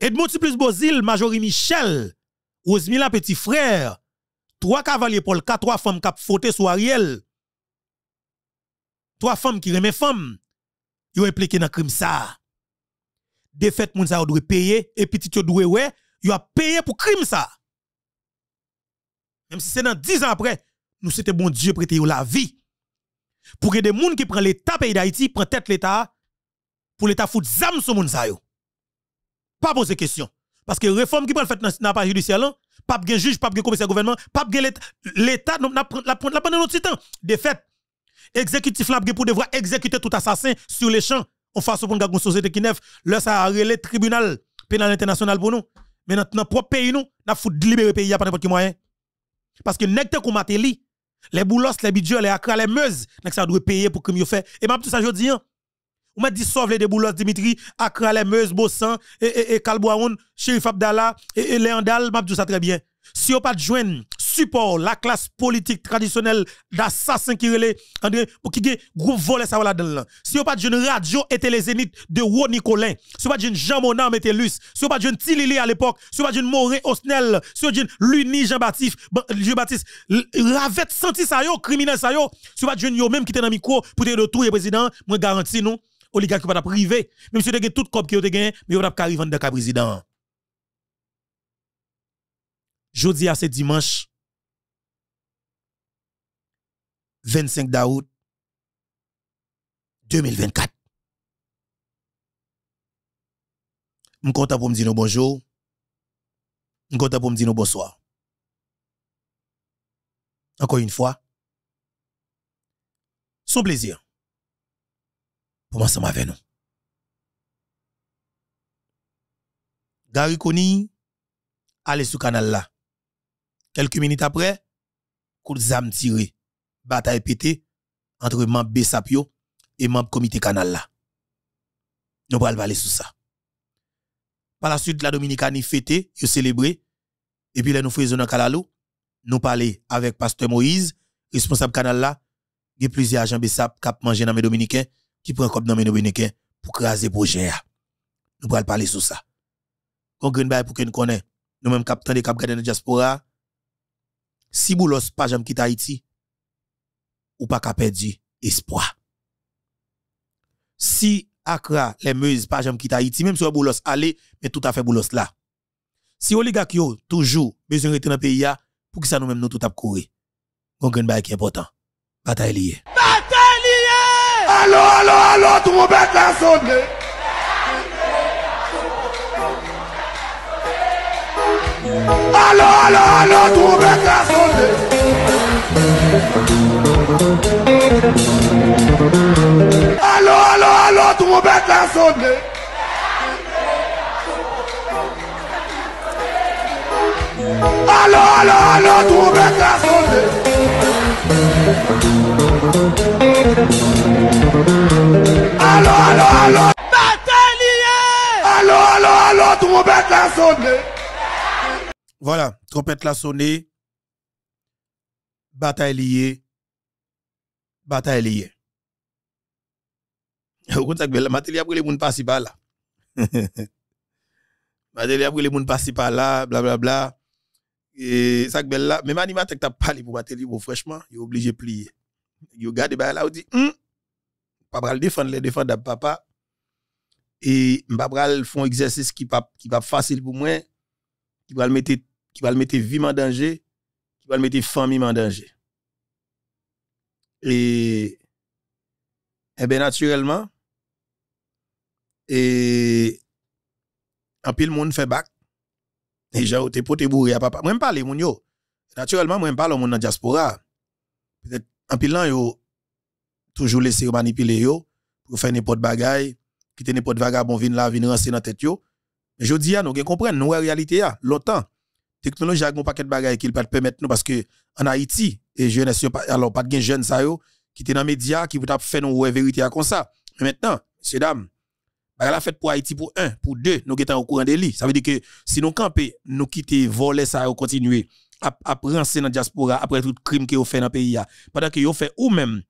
Edmond plus Bozil, Majorie Michel, Osmila Petit Frère, trois cavaliers pour le cas, trois femmes qui fauté sur Ariel. Trois femmes qui remet femmes, ils ont impliqué dans le crime ça. Défaite, moun yon doit payer, et petit yo ouais, ils a payé pour crime ça. Même si c'est dans 10 ans après, nous c'était bon Dieu prêté la vie. Pour que des gens qui prennent l'État pays d'Haïti, prennent tête l'État, pour l'État foutre zam sur moun ça pas poser question. Parce que réforme qui peut le faire dans la judiciaire, pas de juge, pas de commissaire gouvernement, pas de l'État, la pendant notre temps. De fait, exécutif là pour devoir exécuter tout assassin sur les champs. On fait pour une société qui neuf, là ça a le tribunal pénal international pour nous. Mais dans notre propre pays, nous, nous de libérer pays Il n'y a n'importe quel moyen. Parce que nèg qu'on mateli, les boulos, les bidules les akra, les meuses, nous ça doit payer pour que crime fait. Et même tout ça je dis, hein, m'a dit sauve les déboulots Dimitri, Akra Meuse, Bossan, et, et, Chérif Abdallah, et, Léandal, m'a dit ça très bien. Si on pas de joindre support la classe politique traditionnelle d'assassin qui André pour qui groupe volé ça là dedans si on pas de radio et les zénith de Ro Nicolin si on pas de Jean Monam et Luce si on pas de Tilili à l'époque si on pas de Moré Osnel si on pas de Luni Jean-Baptiste Jean-Baptiste Ravette senti ça yo criminel ça yo si on pas de yo même qui était dans micro pour te et président moi garantis nous oligarque pas privé. Même si vous avez tout corps qui a gagné, mais vous avez pas arriver dans le président. Jeudi à ce dimanche, 25 d'août 2024. Je suis content pour me dire bonjour. Je suis content pour me dire bonsoir. Encore une fois, son plaisir pour ensemble avec nous. Gary Koni, allez sur canal là. Quelques minutes après, coup de zam tiré, bataille pété entre de Bessapio et le comité canal là. Nous allons aller sur ça. Par la suite, la Dominicanie fêté, yo célébré. Et puis là, nous faisons dans Kalalo. Nous parler avec Pasteur Moïse, responsable canal là. Il y a plusieurs agents Bessap qui mangé dans mes Dominicains qui prend comme dans les pour craser projet. Nous pourrons parler sur ça. Quand Green pour que nous connaissons, nous même capitaine des cap garder de diaspora, si Boulos pas jamais quitter Haïti, ou pas qu'à perdre espoir. Si Accra, les Meuses, pas jamais quitter Haïti, même si Boulos allait, mais tout à fait Boulos là. Si oligarque yo toujours besoin rester dans le pays pour que ça nous même nous tout à courir. Gon gen qui est important. Bataille liée. Allô, allô, allô, trompette a sonné. Allô, allô, allô, trompette a sonné. Allô, allô, allô, trompette a sonné. Allô, allô, allô, trompette la sonné. Alo, alo, alo Batay liye Alo, alo, alo Tropet la sone Voilà, tropet la sone Batay liye Batay liye Mateli ap wile moun pasi pa la Mateli ap wile moun pasi pa la Bla bla bla Et ça, belle là, même animateur qui t'a parlé pour battre libre, franchement, il est obligé de plier. Il garde bah, là, il dit, hum, pas le défendre, les défendre papa. Et Mbabral faire un exercice qui va qui pas facile pour moi, qui va le mettre, qui va le mettre vie en danger, qui va le mettre famille en danger. Et, eh bien, naturellement, et, un le monde fait bac Déjà, t'es poté bourré à papa. Moi, je parle, mon yo. Naturellement, moi, je parle, monde dans diaspora. Peut-être, en pilant, yo, toujours laisser manipuler, yo, pour faire n'importe bagaille, quitter n'importe vagabond, vin là, vin rincer dans tête, yo. Mais je dis, nous, comprenez, nous, la réalité, a, longtemps. Technologie, a un paquet de bagaille qui peut permettre nous, parce que, en Haïti, et jeunesse, alors, pas de jeunes, ça, yo, qui étaient dans les médias, qui vous faire nous, la vérité, comme ça. Mais maintenant, mesdames, dames, bah la fête pour Haïti pour un, pour deux, nous sommes au courant de lui. Ça veut dire que si nous camper, nous quittons, voler ça, nous continuer après dans la diaspora, après tout le crime que ont fait dans le pays, pendant que ont fait ou même,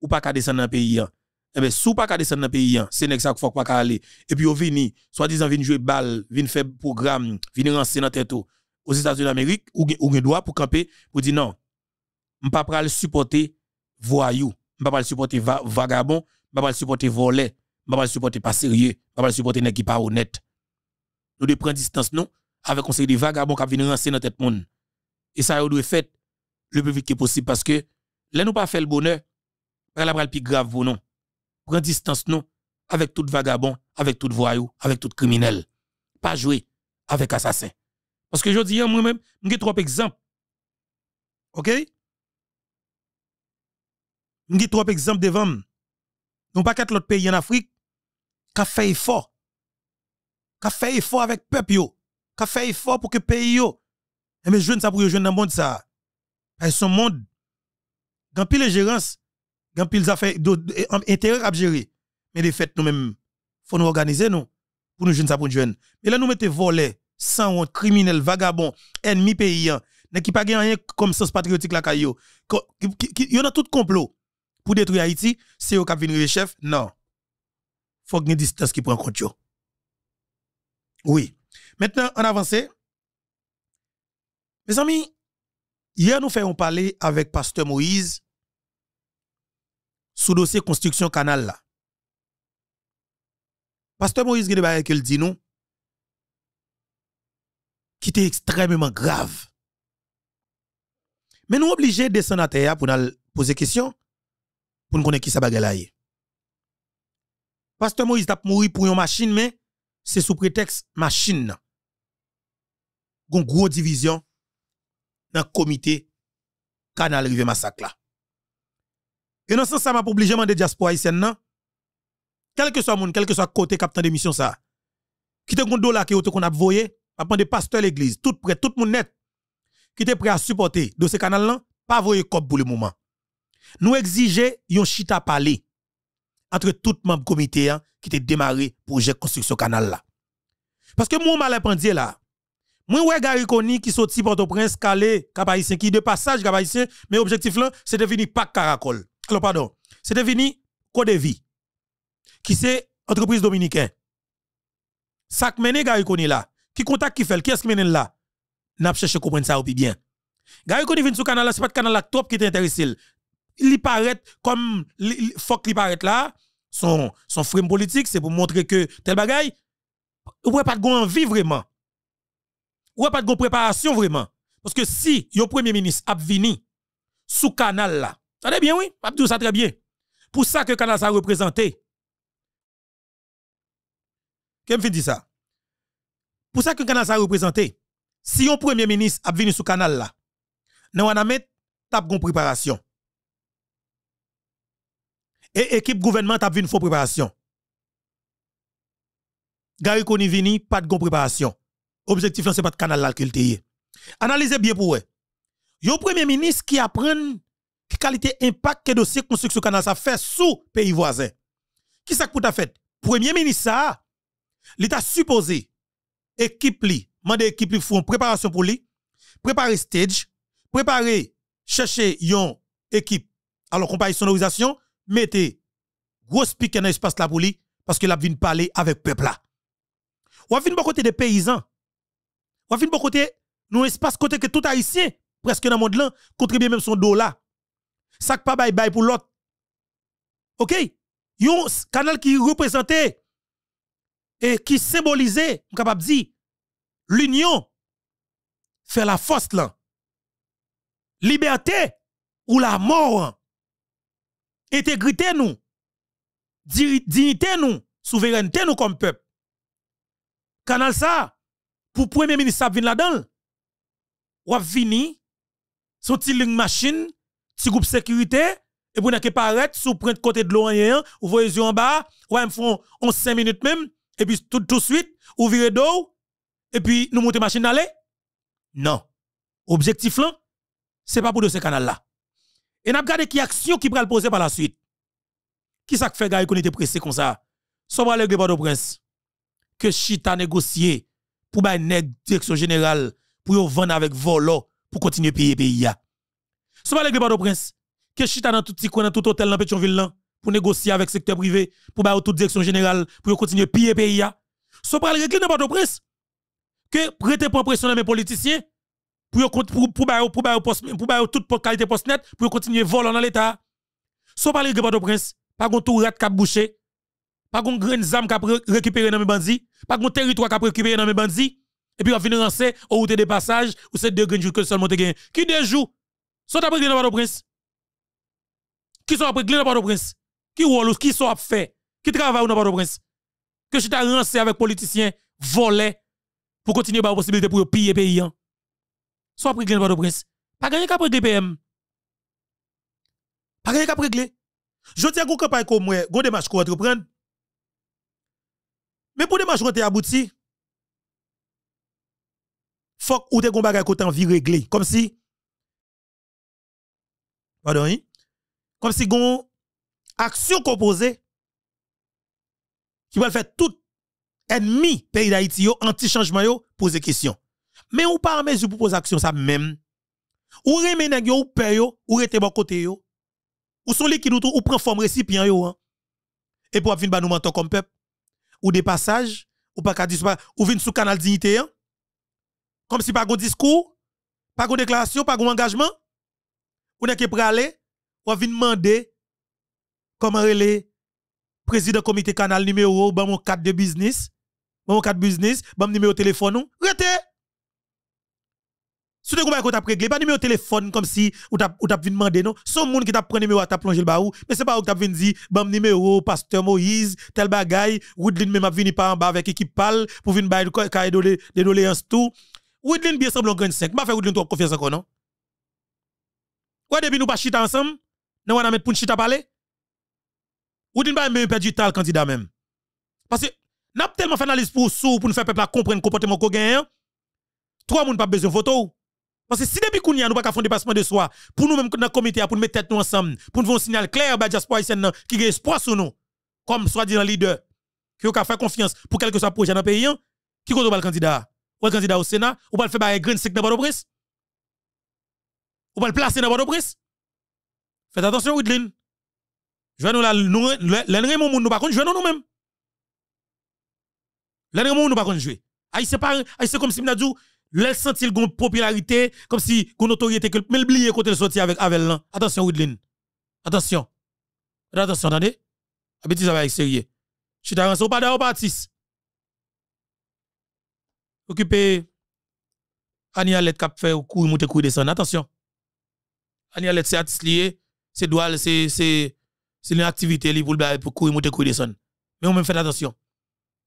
ou pas qu'à descendre dans le pays, hein. eh bien, sous pas qu'à descendre dans le pays, hein. c'est n'est ça qu'il faut pas aller. Et puis ils viennent, soi-disant, venez jouer balle, venez faire programme, venez lancer dans tête oh. aux États-Unis d'Amérique, ou avez droit pour camper, pour dire non, je ne pas supporter voyou, je ne pas supporter vagabond, je ne pas supporter voler m'a pas supporter pas sérieux, m'a pas supporter une qui pas honnête. Nous devons prendre distance nous avec conseil des vagabonds qui viennent renseigner dans tête monde. Et ça doit faire le plus vite possible parce que là nous pas faire le bonheur, pas le plus grave pour nous. Prends distance non avec tout vagabond, avec tout voyou, avec tout criminel. Pas jouer avec assassin. Parce que je dis moi-même, j'ai trois exemple. OK J'ai trop exemples devant. Nous pas quatre autres pays en Afrique qui fait effort, qui fait effort avec peuple, qui fait effort pour que pays yo. Et eh, mais sais ça pour jeunes dans monde ça. Ce son monde dans pile gérance, dans pile affaires eh, intérêt à gérer. Mais les fêtes nous-mêmes faut nous organiser nous pour nous ne ça pour jeunes. Mais là nous mettez volets, sans honte, criminels, vagabonds, ennemis paysans, hein. ne qui pas rien comme sens patriotique la caillou. y a tout complot pour détruire Haïti, c'est au cap chef. Non faut que une distance qui prend compte Oui. Maintenant, on avance. Mes amis, hier nous faisons parler avec pasteur Moïse sous dossier construction canal là. Pasteur Moïse nous qu'il dit nous qui était extrêmement grave. Mais nous obligés de descendre à terre pour nous poser question pour nous connaître qui ça bagaille Pasteur Moïse a mouru pour une machine, mais c'est sous prétexte machine. une grosse division dans le comité Canal Rive Massacre là. Et non, ça m'a obligé de diaspora haïtienne, Quel que soit monde, quel que soit côté capitaine d'émission ça. Qui te là qui qu'on a voyé, après pasteur pasteurs l'église, tout prêt, tout monde net, qui te prêt à supporter de ce canal là, pas le cop pour le moment. Nous exigeons yon chita parler entre tout membre comité hein, qui te démarré projet construction canal là. Parce que moi dire là, moi ouais Gary Koni qui sorti Port-au-Prince Calé cap qui de passage cap mais objectif là c'est venir pas Caracol. Alors pardon, c'est devenu Codevi qui c'est entreprise dominicaine. Ça que mené Gary là, qui contact qui fait, qui est-ce qui mène là? N'a cherché comprendre ça au bien. Gary Koni vient sur canal là, c'est pas canal là top qui t'intéresse il paraît comme il faut qu'il paraît là son son frame politique c'est pour montrer que tel bagaille ou pas de envie vraiment ou pas de préparation vraiment parce que si yon premier ministre a vini sous canal là ça va bien oui Abdou ça très bien pour ça que canal ça représenté qui me dit ça pour ça que canal ça représenté si yon premier ministre a venu sous canal là non on a mis préparation et équipe gouvernement a vu une faux préparation. Gary Koni vini, pas de préparation. Objectif c'est pas de canal là qu'il Analysez bien pour eux. Yon premier ministre qui apprend qui qualité impact que dossier construction canal ça fait sous pays voisin. Qui ça coûte à fait? Premier ministre ça, l'État supposé équipe li, mande équipe li font préparation pour lui, préparer stage, préparer chercher yon équipe alors compagnie sonorisation mettez gros pique dans l'espace là pour lui, parce que a vient parler avec le peuple là. Ou vient bon côté des paysans. Ou vient bon côté, nous espace côté que tout haïtien, presque dans le monde là, contribue même son dollar. Ça pas bye bye pour l'autre. OK? Yon canal qui représentait et qui symbolisait, capable dire, l'union fait la force là. Liberté ou la mort intégrité nous, dignité nous, souveraineté nous comme peuple. Canal ça, pour premier ministre vient là-dedans, ou vini, son petit ligne machine, petit groupe sécurité, et pour pas, vous sous le côté de l'Orient, ou voyez en bas, ou font 5 minutes même, et puis tout de suite, vous virez d'eau, et puis nous montons machine d'aller. Non. Objectif là, n'est pas pour de ce canal là. Et nous regardons qui action qui le poser par la suite. Qui ça fait gars qu'on était pressé comme ça? pas le de prince que Chita négocié pour bay une direction générale pour vendre avec volo pour continuer à payer pays pas le de prince que Chita dans tout petit dans tout hôtel dans Pétionville pour négocier avec secteur privé pour bay toute direction générale pour continuer à payer pays sommes le les dans de au prince que prêtez pas pression dans mes politiciens pour pour pour pour pour toute qualité poste net pour continuer voler dans l'état sans parler de Port-au-Prince pas gon tourette cap bouché pas gon armes zam cap récupérer dans mes bandits pas gon territoire cap récupérer dans mes bandits et puis on finit lancer au route des passages ou c'est deux grains que seulement te gain qui deux jours sont après dans port prince qui sont après dans Port-au-Prince qui ou qui sont à faire qui travaille dans port prince que je t'ai lancé avec politiciens voler, pour continuer par possibilité pour piller pays hein soit régler le prince pas gagné cap régler PM pas gagné cap régler je tiens qu'on campagne comme moi go démarche qu'on entreprendre mais pour des démarche qu'on abouti faut ou te gon bagay qu'on de régler comme si pardon hein? comme si gon action composée qui va faire tout ennemi pays d'Haïti anti changement yo poser question mais ou pas en mesure pour poser action ça même. Ou remet nèg ou paye ou rete bon côté yo. Ou son liquide ou, ou prend forme récipient yo hein. Et pour venir ba nous mentor comme peuple ou des passages ou pas ou venir sous canal dignité hein. Comme si pas de discours, pas de déclaration, pas un engagement. Ou n'est que à aller ou venir demander comment relé président comité canal numéro ban mon carte de business, bon mon carte business, mon numéro téléphone, rete si tu as réglé, pas numéro de téléphone comme si ou t'a ou demander non, son monde qui t'a pris numéro t'a plongé le barou, mais c'est pas où t'a venu dire bam numéro pasteur Moïse, tel bagaille, Woodlin même a venu par en bas avec équipe parle pour venir bail cahier des doléances tout. Woodlin bien semblant grand 5. M'a fait Woodlin trop confiance encore non. Ouais depuis nous pas chita ensemble, Non on a mettre pour chita parler. Woodlin pas même perdu tal candidat même. Parce que n'a tellement fait analyse pour sou pour nous faire peuple comprendre comportement qu'on gagne. Hein? Trois n'ont pas besoin de photo. Parce que si depuis qu'on y a, nous pas faire dépassement de soi, pour nous même dans le comité, pour nous mettre tête nous ensemble, pour nous faire un signal clair, bah, diaspora haïtienne, qui a espoir sur nous, comme soi-disant leader, qui a fait confiance pour quelque chose soit projet dans le pays, hein, qui compte le candidat? Ou le candidat au Sénat, ou pas le faire un grand sec dans le prince Ou pas le placer dans le prince Faites attention, Widlin. Jouez-nous la nous, l'ennemi, monde nous, pas contre, nous mêmes L'ennemi, nous, nous, pas contre, jouer. Aïe, c'est comme si nous Laisse sentit le popularité, comme si une autorité que mais oublié côté sorti avec avec là. Attention Woodline Attention. Attention, attendez. Abiti ça va être sérieux. Je suis au pas d'ailleurs Patis. Occupé Annie Alette cap fait au couille monter couille descendre. Attention. Annie Alette c'est artiste lié, c'est doual, c'est c'est c'est une activité li pour pour courir monter courir descendre. Mais on même fait attention.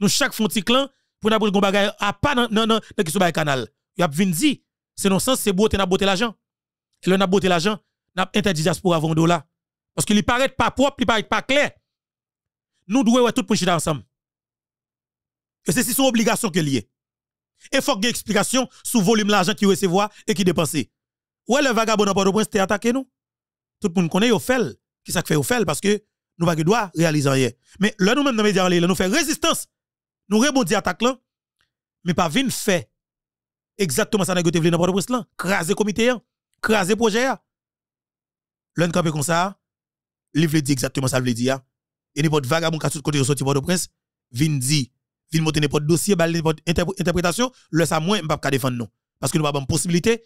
Nous chaque font clan, pour n'a gon bagay à pas nan nan nan qui sou canal. Y a vinn di, c'est non sens c'est beauté n'a beauté l'argent. Et le n'a beauté l'argent, n'a interdit diaspora vendre dollar parce qu'il paraît pas propre, il paraît pas clair. Nous devons tout pour ensemble. Et c'est son obligation que lié. Et faut qu'il explication sur le volume l'argent qui recevoir et qui dépenser. Ouais, le vagabond dans Port-au-Prince attaqué nous. Tout le monde connaît yo fait, qui ça fait yo fait parce que nous pas droit réaliser rien. Mais là nous même dans les médias nous fait résistance nous rebondi à là, mais pas vin faire exactement ça que tu pas dans port là. Craser comité, craser projet. L'un campé comme ça, il dit exactement ça, il veut dire. Et n'importe vagabond qui côté sorti Port-au-Prince, Il n'y a monter n'importe dossier, n'importe interprétation, le ça moins, je ne défendre non. Parce que nous pas une possibilité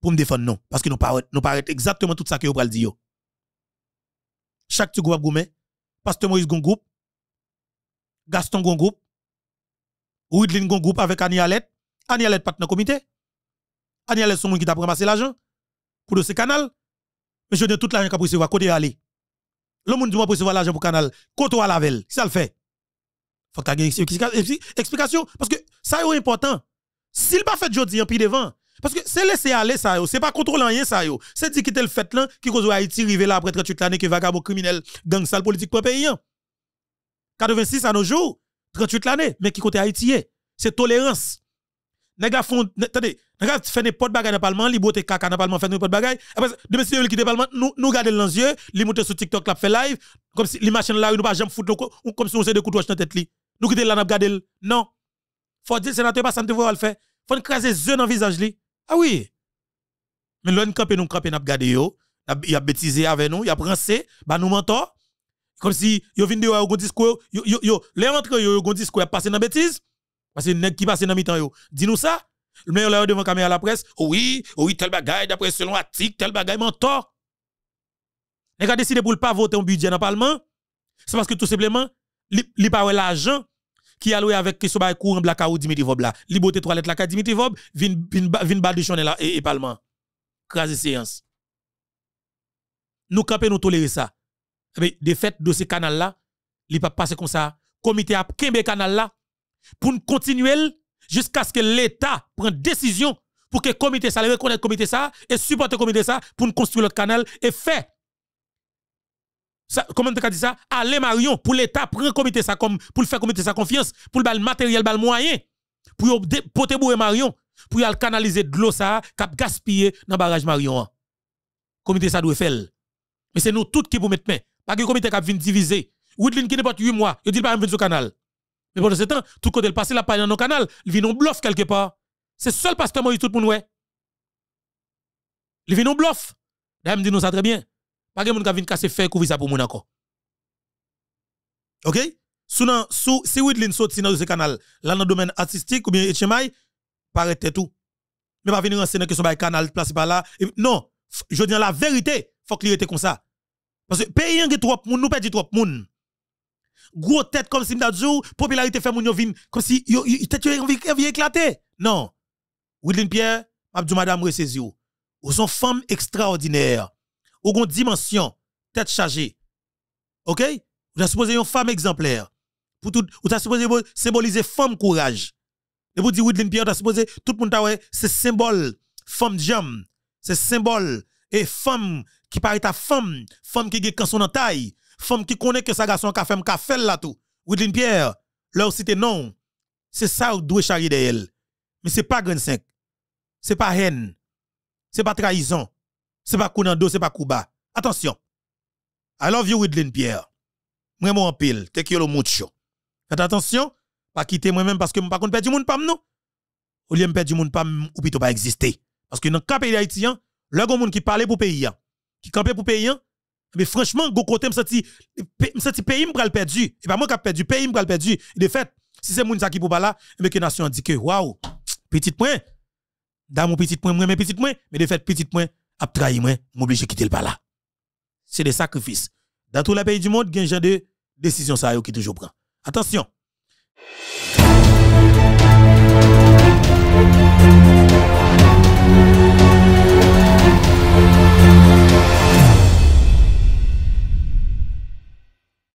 pour me défendre non. Parce que nous parlons nous exactement tout ça que vous parlez dire. Chaque tu groupe gourmet, pasteur Moïse Gon groupe, Gaston Gon groupe, Ridlin Gon groupe avec Annie Alette. Annie Alette pas dans le comité. Annie Alette, gens qui t'a ramassé l'argent pour le ce canal. Mais je donne tout l'argent qu'a recevoir, côté aller. Le monde dit moi pour recevoir l'argent pour canal, côté à velle. ça le fait. Faut qu'il y ait explication parce que ça est important. S'il pas fait jodi en puis devant parce que c'est laisser aller ça ce c'est pas contrôler rien ça yo. C'est dit qui le fait là qui cause Haïti rivé là après 38 l'année que vagabond criminel gang sale politique pour pays. Hein. 86 à nos jours, 38 l'année, mais qui côté Haïti C'est tolérance. Nègre font attendez, nègre fait n'importe bagarre dans parlement, li de caca dans parlement, fait n'importe bagay. Après demain si qui parlement, nous nous garder dans yeux, li monter sur TikTok là fait live comme si les machines là nous pas jamais foutre comme si on s'est des coups de dans tête Nous quitter là n'a garder non. Faut dire sénateur pas ça ne le faire. Faut craser yeux dans visage li. Ah oui. Mais l'on camper nous camper n'a garder yo, il a bêtisé avec nous, il a prancé, bah nous mentons comme si yo venez de yo gon discours, yo yo yo, les rentre yo passer dans bêtise parce que nèg qui passe dans mi-temps yo. Dis-nous ça. meilleur là devant caméra la presse, oh oui, oh oui tel bagage d'après selon article, tel bagage mentor. Nèg a décidé pour pas voter un budget dans le parlement. C'est parce que tout simplement li pas l'argent qui alloué avec de la courant de Dimitri Vob là. Li toilette la ka Dimitri Vob, vin vin vin de là et, et parlement. Crase séance. Nous camper nous tolérer ça mais eh de fait, dossier canal là, il pas passer comme ça. Comité a kembe canal là pour continuer jusqu'à ce que l'État prenne décision pour que le comité ça, le comité ça et supporte le comité ça pour construire le canal et fait comment tu as dit ça? Allez Marion pour l'État prendre comité ça comme, pour le faire comité sa confiance, pour le matériel, le moyen, pour porter bouer Marion, pour le canaliser de l'eau ça, cap gaspiller dans le barrage Marion. Comité ça doit faire. Mais c'est nous tous qui pouvons mettre main. Pas que comité qui vient diviser. Woodlin qui n'est pas 8 mois, il dit pas venir sur canal. Mais pendant ce temps, tout côté le passé, la paille dans nos canal, il vient en bluff quelque part. C'est seul pasteur Moïse tout le monde Il vient en bluff. D'ailleurs, m'a dit nous ça très bien. Pas que monde qui vient casser fait couvrir ça pour mon encore. OK sous sou, si Woodlin sorti dans ce canal, là dans le domaine artistique ou bien HMI, paraît tout. Mais pas venir renseigner que son canal place pas là. Et, non, je dis la vérité, faut qu'il était comme ça. Parce que pays a trop moun, nous perdons trop moun. Gros tête comme si m'dadjou, popularité fait moun yo vin, comme si yo, yo tête yon Non. Wilden Pierre, Abdou Madame vous ou. Ou femme extraordinaire. extraordinaires. Ou gon dimension, tête chargée. OK? Vous supposé une femme exemplaire. Pour tout, vous supposé symboliser femme courage. Et vous dites Woodland Pierre, vous supposé tout le monde ah c'est symbole femme jam, c'est symbole et femme qui paraît ta femme, femme qui gagne son taille, femme qui connaît que sa garçon a fait un café là tout. Widlin Pierre, leur cité non. C'est ça ou doit charrier d'elle. Mais c'est pas grand 5. C'est pas haine. C'est pas trahison. C'est pas dos, c'est pas bas. Attention. I love you, Woodline Pierre. Moi, mon pile, te kiolo mucho. Faites attention, pas quitter moi-même parce que je ne perd pas du monde pas nous. Ou lieu perdre du monde pas ou plutôt pas exister. Parce que dans le cas pays haïtien, hein, le monde qui parle pour pays, hein, qui campait pour payer. Hein. Mais franchement, go côté me senti me senti pays me perdu. Et pas moi qui perdu, pays me perdu. De fait, si c'est moun ça qui pour là, mais eh ben, que nation dit que waouh, petit point. Dans mon petit point, moi mes petit point, mais de fait petit point a trahi moi, de quitter le là. C'est des sacrifices. Dans tous les pays du monde, il y a un genre de décision ça qui toujours prend. Attention.